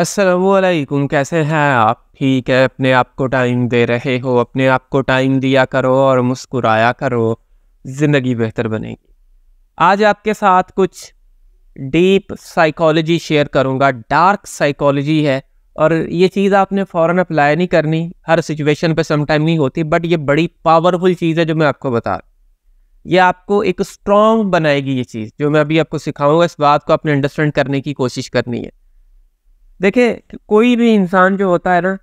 असलकुम कैसे हैं आप ठीक है अपने आप को टाइम दे रहे हो अपने आप को टाइम दिया करो और मुस्कुराया करो ज़िंदगी बेहतर बनेगी आज आपके साथ कुछ डीप साइकोलॉजी शेयर करूंगा डार्क साइकोलॉजी है और ये चीज़ आपने फ़ौरन अप्लाई नहीं करनी हर सिचुएशन पे समटाइम नहीं होती बट ये बड़ी पावरफुल चीज़ है जो मैं आपको बता ये आपको एक स्ट्रॉन्ग बनाएगी ये चीज़ जो मैं अभी आपको सिखाऊंगा इस बात को आपने अंडरस्टैंड करने की कोशिश करनी है देखिए कोई भी इंसान जो होता है ना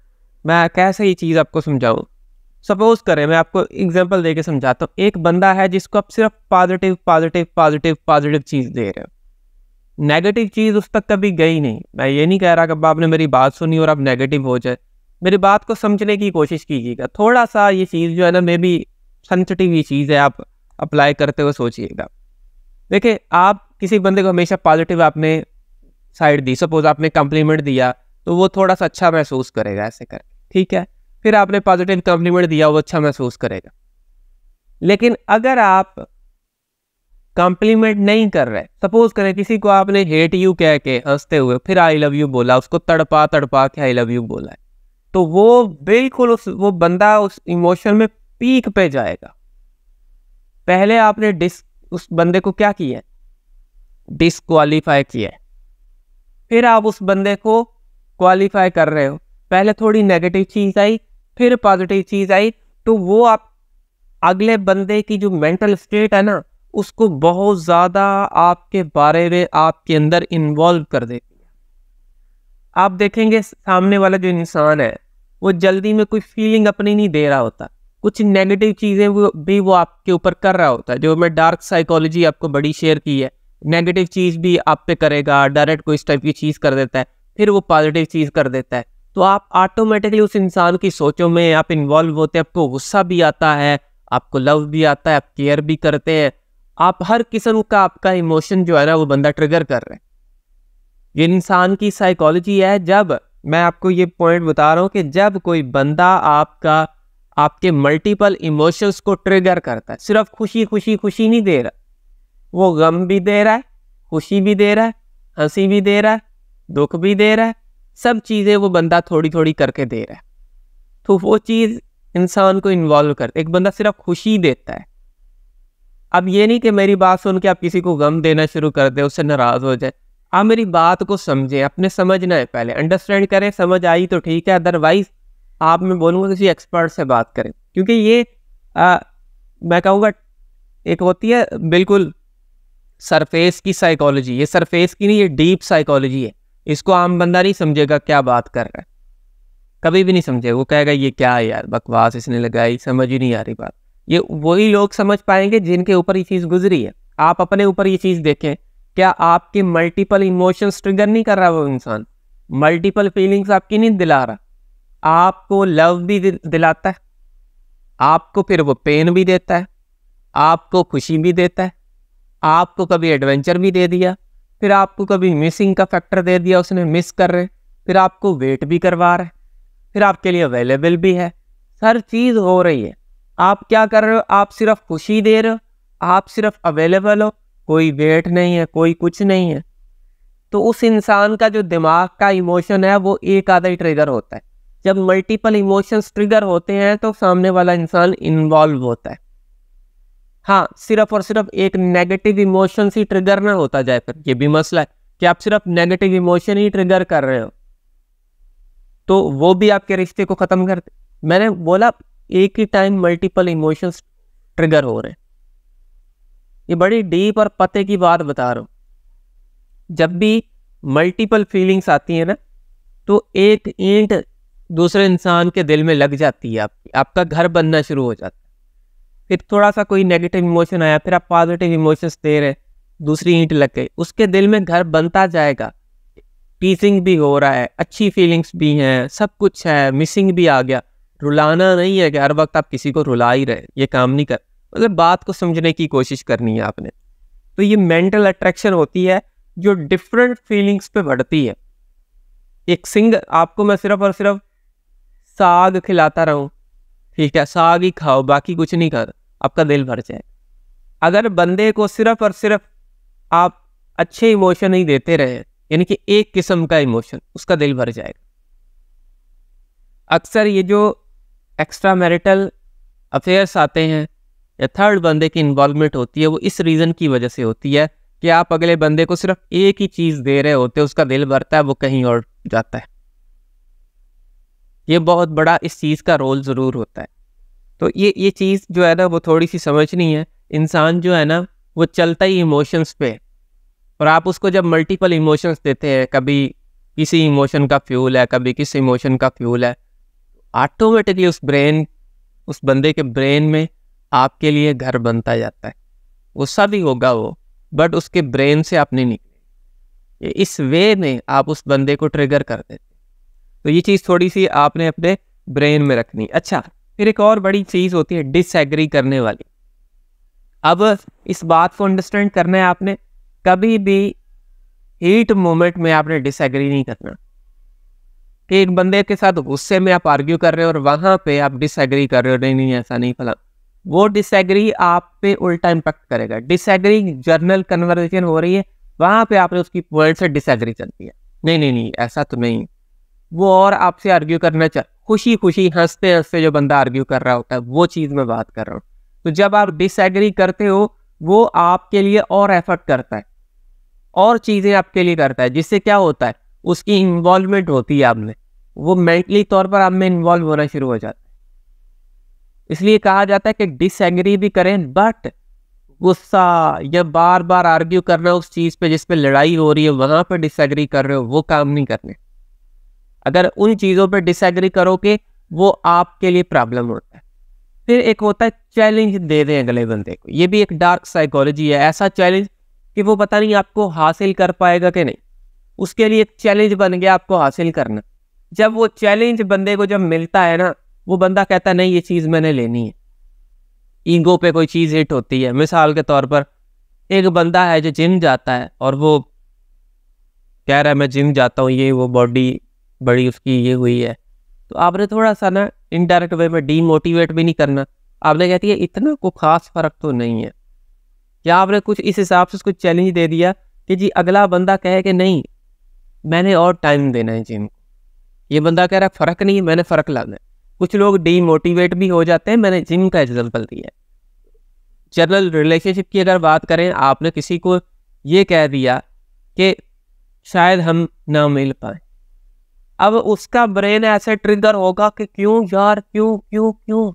मैं कैसे ही चीज़ आपको समझाऊँ सपोज करें मैं आपको एग्जाम्पल दे के समझाता हूँ एक बंदा है जिसको आप सिर्फ पॉजिटिव पॉजिटिव पॉजिटिव पॉजिटिव चीज़ दे रहे हो नेगेटिव चीज़ उस तक कभी गई नहीं मैं ये नहीं कह रहा कि आपने मेरी बात सुनी और आप नेगेटिव हो जाए मेरी बात को समझने की कोशिश कीजिएगा थोड़ा सा ये चीज़ जो है ना मे बी सेंसिटिव ये चीज़ है आप अप्लाई करते हुए सोचिएगा देखिए आप किसी बंदे को हमेशा पॉजिटिव आपने साइड दी सपोज आपने कॉम्प्लीमेंट दिया तो वो थोड़ा सा अच्छा महसूस करेगा ऐसे कर ठीक है फिर आपने पॉजिटिव कम्प्लीमेंट दिया वो अच्छा महसूस करेगा लेकिन अगर आप कॉम्प्लीमेंट नहीं कर रहे सपोज करें किसी को आपने हेट यू कह के हंसते हुए फिर आई लव यू बोला उसको तड़पा तड़पा के आई लव यू बोला है तो वो बिल्कुल उस वो बंदा उस इमोशन में पीक पे जाएगा पहले आपने डिस उस बंदे को क्या किया डिसक्वालीफाई किया है फिर आप उस बंदे को क्वालिफाई कर रहे हो पहले थोड़ी नेगेटिव चीज़ आई फिर पॉजिटिव चीज़ आई तो वो आप अगले बंदे की जो मेंटल स्टेट है ना उसको बहुत ज़्यादा आपके बारे में आपके अंदर इन्वॉल्व कर देती है आप देखेंगे सामने वाला जो इंसान है वो जल्दी में कोई फीलिंग अपनी नहीं दे रहा होता कुछ नेगेटिव चीज़ें भी वो आपके ऊपर कर रहा होता है जो मैं डार्क साइकोलॉजी आपको बड़ी शेयर की है नेगेटिव चीज़ भी आप पे करेगा डायरेक्ट कोई इस टाइप की चीज़ कर देता है फिर वो पॉजिटिव चीज़ कर देता है तो आप ऑटोमेटिकली उस इंसान की सोचों में आप इन्वॉल्व होते हैं आपको गुस्सा भी आता है आपको लव भी आता है आप केयर भी करते हैं आप हर किस्म का आपका इमोशन जो है ना वो बंदा ट्रिगर कर रहे हैं ये इंसान की साइकोलॉजी है जब मैं आपको ये पॉइंट बता रहा हूँ कि जब कोई बंदा आपका आपके मल्टीपल इमोशंस को ट्रिगर करता है सिर्फ खुशी खुशी खुशी नहीं दे रहा वो गम भी दे रहा है खुशी भी दे रहा है हंसी भी दे रहा है दुख भी दे रहा है सब चीज़ें वो बंदा थोड़ी थोड़ी करके दे रहा है तो वो चीज़ इंसान को इन्वॉल्व कर एक बंदा सिर्फ खुशी देता है अब ये नहीं कि मेरी बात सुन के आप किसी को गम देना शुरू कर दे उससे नाराज़ हो जाए आप मेरी बात को समझें अपने समझना है पहले अंडरस्टैंड करें समझ आई तो ठीक है अदरवाइज आप मैं बोलूँगा किसी एक्सपर्ट से बात करें क्योंकि ये आ, मैं कहूँगा एक होती है बिल्कुल सरफेस की साइकोलॉजी ये सरफेस की नहीं ये डीप साइकोलॉजी है इसको आम बंदा नहीं समझेगा क्या बात कर रहा है कभी भी नहीं समझेगा वो कहेगा ये क्या है यार बकवास इसने लगाई समझ ही नहीं आ रही बात ये वही लोग समझ पाएंगे जिनके ऊपर ये चीज़ गुजरी है आप अपने ऊपर ये चीज़ देखें क्या आपके मल्टीपल इमोशंस ट्रिगर नहीं कर रहा वो इंसान मल्टीपल फीलिंग्स आपकी नहीं दिला रहा आपको लव भी दिलाता है आपको फिर वो पेन भी देता है आपको खुशी भी देता है आपको कभी एडवेंचर भी दे दिया फिर आपको कभी मिसिंग का फैक्टर दे दिया उसने मिस कर रहे फिर आपको वेट भी करवा रहे फिर आपके लिए अवेलेबल भी है हर चीज़ हो रही है आप क्या कर रहे हो आप सिर्फ खुशी दे रहे हो आप सिर्फ अवेलेबल हो कोई वेट नहीं है कोई कुछ नहीं है तो उस इंसान का जो दिमाग का इमोशन है वो एक आधा ही ट्रिगर होता है जब मल्टीपल इमोशंस ट्रिगर होते हैं तो सामने वाला इंसान इन्वॉल्व होता है हाँ सिर्फ और सिर्फ एक नेगेटिव इमोशन ही ट्रिगर ना होता जाए फिर ये भी मसला है कि आप सिर्फ नेगेटिव इमोशन ही ट्रिगर कर रहे हो तो वो भी आपके रिश्ते को ख़त्म कर मैंने बोला एक ही टाइम मल्टीपल इमोशंस ट्रिगर हो रहे हैं ये बड़ी डीप और पते की बात बता रहा हूं जब भी मल्टीपल फीलिंग्स आती है ना तो एक ईंट दूसरे इंसान के दिल में लग जाती है आपकी आपका घर बनना शुरू हो जाता है फिर थोड़ा सा कोई नेगेटिव इमोशन आया फिर आप पॉजिटिव इमोशंस दे रहे दूसरी ईंट लग गई उसके दिल में घर बनता जाएगा टीचिंग भी हो रहा है अच्छी फीलिंग्स भी हैं सब कुछ है मिसिंग भी आ गया रुलाना नहीं है कि हर वक्त आप किसी को रुला ही रहे ये काम नहीं कर मतलब बात को समझने की कोशिश करनी है आपने तो ये मेंटल अट्रैक्शन होती है जो डिफरेंट फीलिंग्स पे बढ़ती है एक सिंग आपको मैं सिर्फ और सिर्फ साग खिलाता रहूं ठीक है साग ही खाओ बाकी कुछ नहीं कर आपका दिल भर जाए अगर बंदे को सिर्फ और सिर्फ आप अच्छे इमोशन ही देते रहे यानी कि एक किस्म का इमोशन उसका दिल भर जाएगा अक्सर ये जो एक्स्ट्रा मैरिटल अफेयर्स आते हैं या थर्ड बंदे की इन्वॉल्वमेंट होती है वो इस रीज़न की वजह से होती है कि आप अगले बंदे को सिर्फ एक ही चीज़ दे रहे होते हैं उसका दिल भरता है वो कहीं और जाता है ये बहुत बड़ा इस चीज़ का रोल ज़रूर होता है तो ये ये चीज़ जो है ना वो थोड़ी सी समझनी है इंसान जो है ना वो चलता ही इमोशंस पे और आप उसको जब मल्टीपल इमोशंस देते हैं कभी किसी इमोशन का फ्यूल है कभी किसी इमोशन का फ्यूल है ऑटोमेटिकली उस ब्रेन उस बंदे के ब्रेन में आपके लिए घर बनता जाता है गुस्सा भी होगा वो बट उसके ब्रेन से आप नहीं निकले इस वे में आप उस बंदे को ट्रिगर कर देते तो ये चीज़ थोड़ी सी आपने अपने ब्रेन में रखनी अच्छा फिर एक और बड़ी चीज़ होती है डिसएग्री करने वाली अब इस बात को अंडरस्टैंड करना है आपने कभी भी हीट मोमेंट में आपने डिसएग्री नहीं करना कि एक बंदे के साथ गुस्से में आप आर्ग्यू कर रहे हो और वहाँ पे आप डिसएग्री कर रहे हो नहीं नहीं ऐसा नहीं फला वो डिसएग्री आप पे उल्टा इम्पैक्ट करेगा डिसएग्री जर्नल कन्वर्जेशन हो रही है वहाँ पे आपने उसकी वर्ड से डिसएग्री कर दिया नहीं नहीं नहीं ऐसा तो नहीं वो और आपसे आर्ग्यू करना चाह खुशी खुशी हंसते हंसते जो बंदा आर्ग्यू कर रहा होता है वो चीज़ में बात कर रहा हूँ तो जब आप डिसएग्री करते हो वो आपके लिए और एफर्ट करता है और चीज़ें आपके लिए करता है जिससे क्या होता है उसकी इन्वॉल्वमेंट होती है आप में वो मेंटली तौर पर आप में इन्वॉल्व होना शुरू हो जाता है इसलिए कहा जाता है कि डिसएग्री भी करें बट गुस्सा या बार बार आर्ग्यू करना उस चीज़ पे जिस पे लड़ाई हो रही है वहाँ पर डिसएग्री कर रहे हो वो काम नहीं करने अगर उन चीज़ों पर डिसएग्री करोगे वो आपके लिए प्रॉब्लम होता है फिर एक होता है चैलेंज दे दें अगले बंदे को ये भी एक डार्क साइकोलॉजी है ऐसा चैलेंज कि वो पता नहीं आपको हासिल कर पाएगा कि नहीं उसके लिए एक चैलेंज बन गया आपको हासिल करना जब वो चैलेंज बंदे को जब मिलता है ना वो बंदा कहता है नहीं ये चीज़ मैंने लेनी है ईगो पे कोई चीज़ हिट होती है मिसाल के तौर पर एक बंदा है जो जिम जाता है और वो कह रहा है मैं जिम जाता हूँ ये वो बॉडी बड़ी उसकी ये हुई है तो आपने थोड़ा सा ना इनडायरेक्ट वे में डीमोटिवेट भी नहीं करना आपने कहती है इतना को खास फ़र्क तो नहीं है या आपने कुछ इस हिसाब से उसको चैलेंज दे दिया कि जी अगला बंदा कहे कि नहीं मैंने और टाइम देना है जिम को ये बंदा कह रहा है फ़र्क नहीं है मैंने फ़र्क लाना है कुछ लोग डीमोटिवेट भी हो जाते हैं मैंने जिम का एग्जाम्पल दिया है जनरल रिलेशनशिप की अगर बात करें आपने किसी को ये कह दिया कि शायद हम ना मिल पाएँ अब उसका ब्रेन ऐसे ट्रिगर होगा कि क्यों यार क्यों क्यों क्यों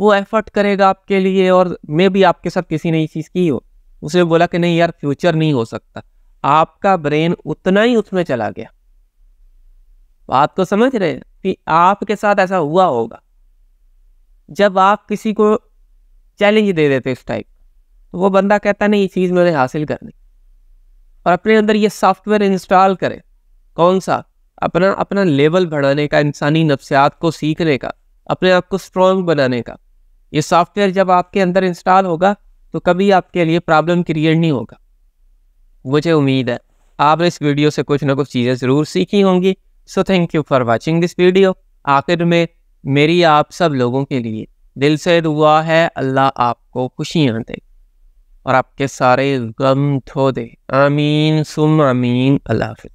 वो एफर्ट करेगा आपके लिए और मे भी आपके साथ किसी नई चीज़ की हो उसने बोला कि नहीं यार फ्यूचर नहीं हो सकता आपका ब्रेन उतना ही उसमें चला गया बात को समझ रहे हैं कि आपके साथ ऐसा हुआ होगा जब आप किसी को चैलेंज दे देते इस टाइप तो वो बंदा कहता नहीं ये चीज़ मैंने हासिल करनी और अपने अंदर ये सॉफ्टवेयर इंस्टॉल करे कौन सा अपना अपना लेवल बढ़ाने का इंसानी नफ्सियात को सीखने का अपने आप को स्ट्रॉन्ग बनाने का ये सॉफ्टवेयर जब आपके अंदर इंस्टॉल होगा तो कभी आपके लिए प्रॉब्लम क्रिएट नहीं होगा मुझे उम्मीद है आपने इस वीडियो से कुछ ना कुछ चीज़ें ज़रूर सीखी होंगी so thank you for watching this video आखिर में मेरी आप सब लोगों के लिए दिल से दुआ है अल्लाह आपको खुशियाँ दे और आपके सारे गम धो दे आमीन सुम आमीन अल्लाह हाफिज़